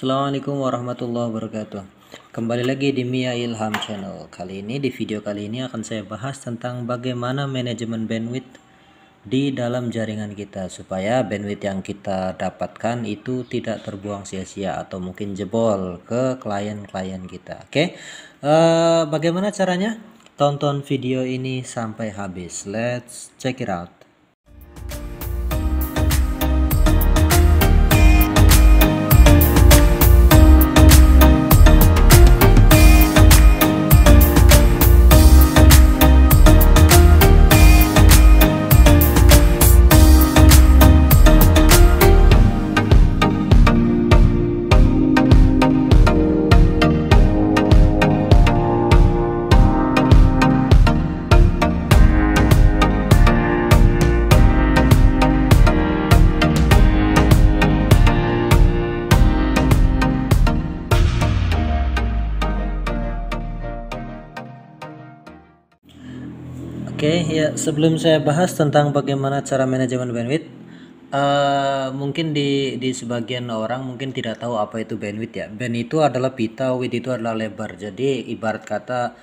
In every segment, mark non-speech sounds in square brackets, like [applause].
Assalamualaikum warahmatullahi wabarakatuh Kembali lagi di Mia Ilham Channel Kali ini di video kali ini akan saya bahas tentang bagaimana manajemen bandwidth di dalam jaringan kita Supaya bandwidth yang kita dapatkan itu tidak terbuang sia-sia atau mungkin jebol ke klien-klien kita Oke, okay? Eh, bagaimana caranya? Tonton video ini sampai habis Let's check it out sebelum saya bahas tentang bagaimana cara manajemen bandwidth, uh, mungkin di di sebagian orang mungkin tidak tahu apa itu bandwidth ya. Band itu adalah pita, width itu adalah lebar. Jadi ibarat kata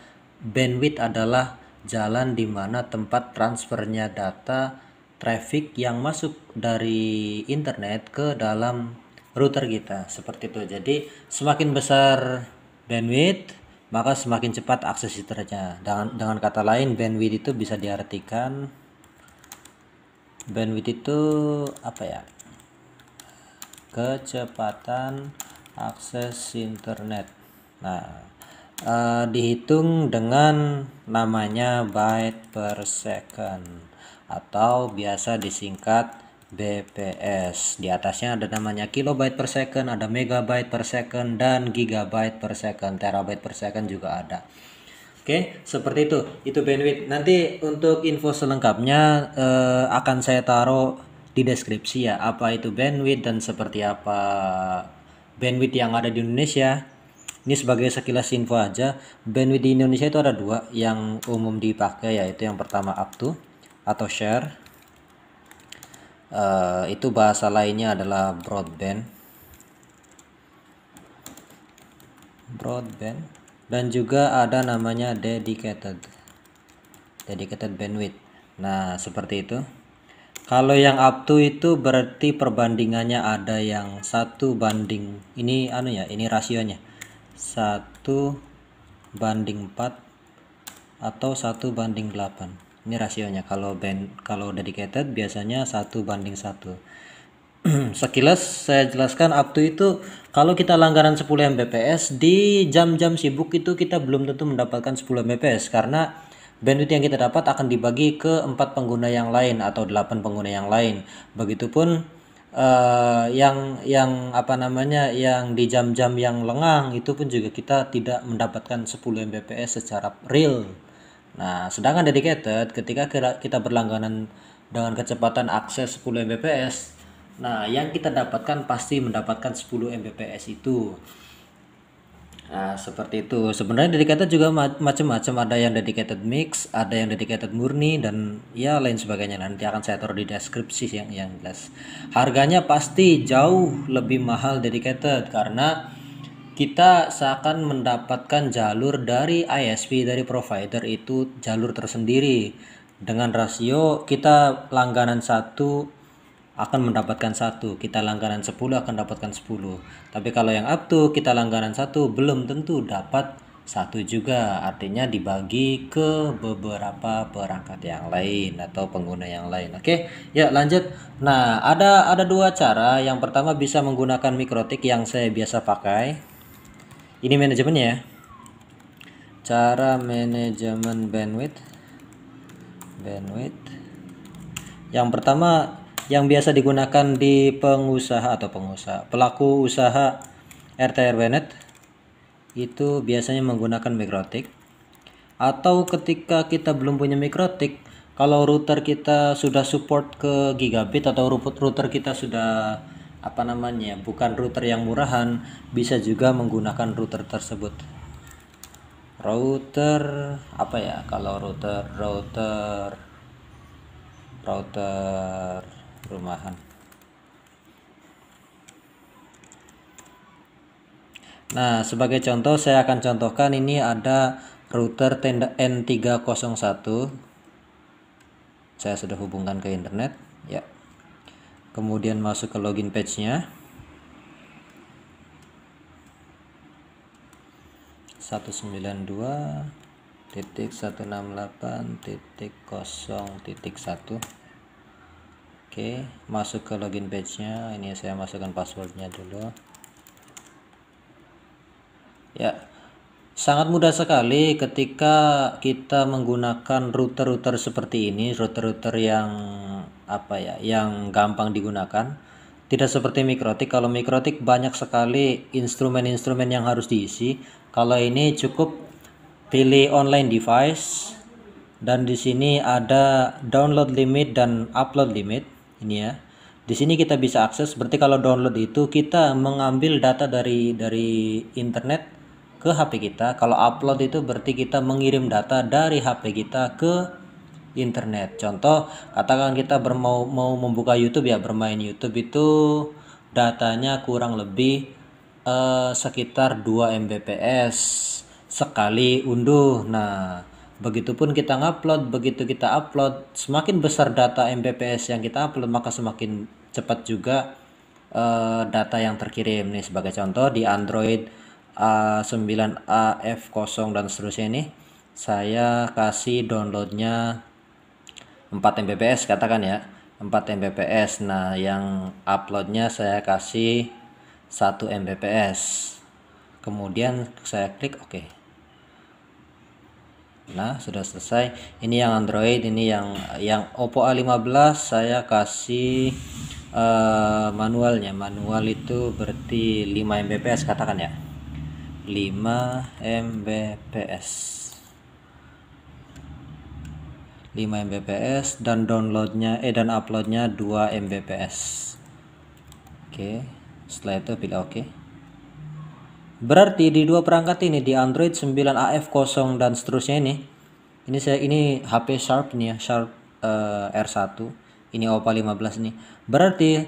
bandwidth adalah jalan di mana tempat transfernya data traffic yang masuk dari internet ke dalam router kita seperti itu. Jadi semakin besar bandwidth maka semakin cepat akses internetnya. Dengan, dengan kata lain, bandwidth itu bisa diartikan bandwidth itu apa ya? Kecepatan akses internet. Nah, eh, dihitung dengan namanya byte per second atau biasa disingkat bps di atasnya ada namanya kilobyte per second ada megabyte per second dan gigabyte per second terabyte per second juga ada Oke, seperti itu. Itu bandwidth. Nanti untuk info selengkapnya eh, akan saya taruh di deskripsi ya. Apa itu bandwidth dan seperti apa bandwidth yang ada di Indonesia. Ini sebagai sekilas info aja. Bandwidth di Indonesia itu ada dua yang umum dipakai yaitu yang pertama up to atau share Eh, itu bahasa lainnya adalah broadband broadband dan juga ada namanya dedicated dedicated bandwidth nah seperti itu kalau yang up to itu berarti perbandingannya ada yang satu banding ini anu ya ini rasionya satu banding 4 atau satu banding 8 ini rasionya kalau band kalau dedicated biasanya satu banding satu [clears throat] sekilas saya jelaskan up to itu kalau kita langganan 10 Mbps di jam-jam sibuk itu kita belum tentu mendapatkan 10 Mbps karena bandwidth yang kita dapat akan dibagi ke empat pengguna yang lain atau 8 pengguna yang lain begitupun uh, yang yang apa namanya yang di jam-jam yang lengang itu pun juga kita tidak mendapatkan 10 Mbps secara real Nah, sedangkan dedicated ketika kita berlangganan dengan kecepatan akses 10 Mbps, nah yang kita dapatkan pasti mendapatkan 10 Mbps itu. Nah, seperti itu. Sebenarnya dedicated juga macam-macam, ada yang dedicated mix, ada yang dedicated murni dan ya lain sebagainya. Nanti akan saya taruh di deskripsi yang yang jelas. Harganya pasti jauh lebih mahal dedicated karena kita seakan mendapatkan jalur dari ISP dari provider itu jalur tersendiri dengan rasio kita langganan satu akan mendapatkan satu kita langganan 10 akan dapatkan 10 tapi kalau yang up to kita langganan satu belum tentu dapat satu juga artinya dibagi ke beberapa perangkat yang lain atau pengguna yang lain oke ya lanjut nah ada ada dua cara yang pertama bisa menggunakan mikrotik yang saya biasa pakai ini manajemennya ya cara manajemen bandwidth bandwidth yang pertama yang biasa digunakan di pengusaha atau pengusaha pelaku usaha RTR Bennett itu biasanya menggunakan mikrotik atau ketika kita belum punya mikrotik kalau router kita sudah support ke gigabit atau router kita sudah apa namanya bukan router yang murahan bisa juga menggunakan router tersebut router apa ya kalau router router router rumahan Nah sebagai contoh saya akan contohkan ini ada router tenda N301 saya sudah hubungkan ke internet ya kemudian masuk ke login page-nya satu sembilan dua titik satu enam delapan titik kosong titik satu Oke masuk ke login page nya ini saya masukkan passwordnya dulu ya sangat mudah sekali ketika kita menggunakan router-router seperti ini router-router yang apa ya yang gampang digunakan tidak seperti mikrotik kalau mikrotik banyak sekali instrumen-instrumen yang harus diisi kalau ini cukup pilih online device dan di sini ada download limit dan upload limit ini ya di sini kita bisa akses berarti kalau download itu kita mengambil data dari dari internet ke HP kita kalau upload itu berarti kita mengirim data dari HP kita ke internet. Contoh, katakan kita bermau, mau membuka YouTube ya, bermain YouTube itu datanya kurang lebih eh, sekitar 2 Mbps sekali unduh. Nah, begitupun kita ngupload, begitu kita upload, semakin besar data Mbps yang kita upload, maka semakin cepat juga eh, data yang terkirim. Nih sebagai contoh di Android eh, a 9AF0 dan seterusnya ini saya kasih downloadnya 4 Mbps katakan ya 4 Mbps nah yang uploadnya saya kasih 1 Mbps kemudian saya klik OK nah sudah selesai ini yang Android ini yang yang Oppo A15 saya kasih uh, manualnya manual itu berarti 5 Mbps katakan ya 5 Mbps 5 Mbps dan downloadnya eh dan uploadnya 2 Mbps oke okay. setelah itu pilih oke okay. berarti di dua perangkat ini di Android 9 AF0 dan seterusnya ini ini saya ini HP Sharp nih ya Sharp uh, eh, R1 ini Oppo 15 nih berarti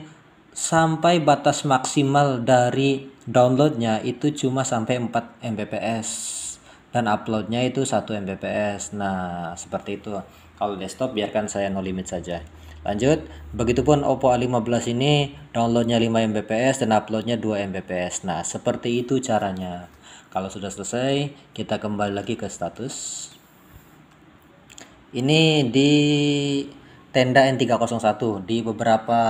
sampai batas maksimal dari downloadnya itu cuma sampai 4 Mbps dan uploadnya itu 1 Mbps nah seperti itu kalau desktop biarkan saya no limit saja. Lanjut, begitupun Oppo A15 ini downloadnya 5 Mbps dan uploadnya 2 Mbps. Nah, seperti itu caranya. Kalau sudah selesai, kita kembali lagi ke status. Ini di tenda N301 di beberapa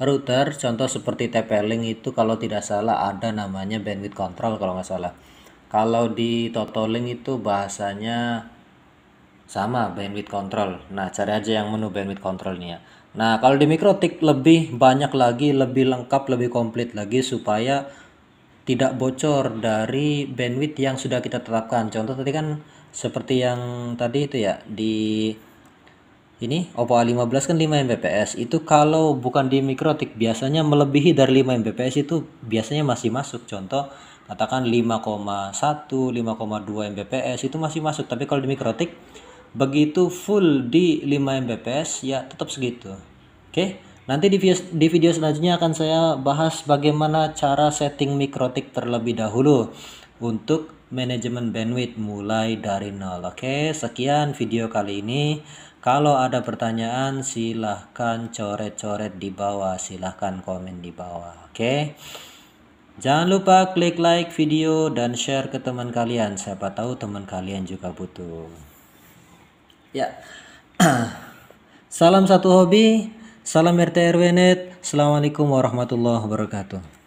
router contoh seperti TP-Link itu kalau tidak salah ada namanya bandwidth control kalau nggak salah. Kalau di Totolink itu bahasanya sama bandwidth control nah cari aja yang menu bandwidth control ini ya nah kalau di mikrotik lebih banyak lagi lebih lengkap lebih komplit lagi supaya tidak bocor dari bandwidth yang sudah kita tetapkan contoh tadi kan seperti yang tadi itu ya di ini Oppo A15 kan 5 Mbps itu kalau bukan di mikrotik biasanya melebihi dari 5 Mbps itu biasanya masih masuk contoh katakan 5,1 5,2 Mbps itu masih masuk tapi kalau di mikrotik begitu full di 5 Mbps ya tetap segitu oke nanti di video, di video selanjutnya akan saya bahas bagaimana cara setting mikrotik terlebih dahulu untuk manajemen bandwidth mulai dari nol oke sekian video kali ini kalau ada pertanyaan silahkan coret-coret di bawah silahkan komen di bawah oke Jangan lupa klik like video dan share ke teman kalian. Siapa tahu teman kalian juga butuh. Ya. [clears throat] salam satu hobi, salam RT RW Net. Assalamualaikum warahmatullahi wabarakatuh.